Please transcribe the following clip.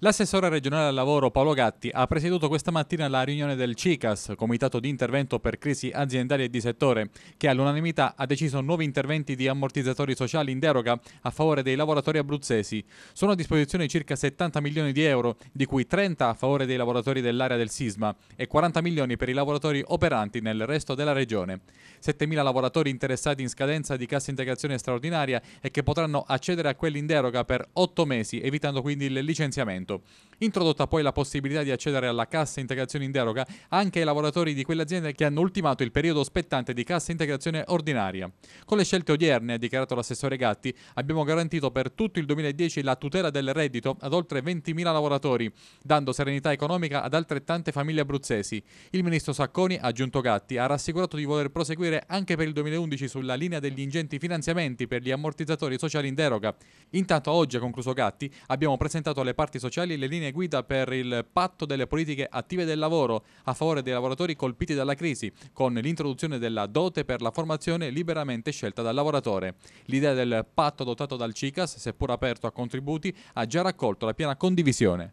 L'assessore regionale al lavoro Paolo Gatti ha presieduto questa mattina la riunione del CICAS, Comitato di Intervento per Crisi Aziendali e di Settore, che all'unanimità ha deciso nuovi interventi di ammortizzatori sociali in deroga a favore dei lavoratori abruzzesi. Sono a disposizione circa 70 milioni di euro, di cui 30 a favore dei lavoratori dell'area del sisma e 40 milioni per i lavoratori operanti nel resto della regione. 7.000 lavoratori interessati in scadenza di cassa integrazione straordinaria e che potranno accedere a quelli in deroga per 8 mesi, evitando quindi il licenziamento. 100%. Introdotta poi la possibilità di accedere alla cassa integrazione in deroga anche ai lavoratori di quelle aziende che hanno ultimato il periodo spettante di cassa integrazione ordinaria. Con le scelte odierne, ha dichiarato l'assessore Gatti, abbiamo garantito per tutto il 2010 la tutela del reddito ad oltre 20.000 lavoratori, dando serenità economica ad altrettante famiglie abruzzesi. Il ministro Sacconi, aggiunto Gatti, ha rassicurato di voler proseguire anche per il 2011 sulla linea degli ingenti finanziamenti per gli ammortizzatori sociali in deroga. Intanto oggi, ha concluso Gatti, abbiamo presentato alle parti sociali ufficiali le linee guida per il patto delle politiche attive del lavoro a favore dei lavoratori colpiti dalla crisi, con l'introduzione della dote per la formazione liberamente scelta dal lavoratore. L'idea del patto adottato dal CICAS, seppur aperto a contributi, ha già raccolto la piena condivisione.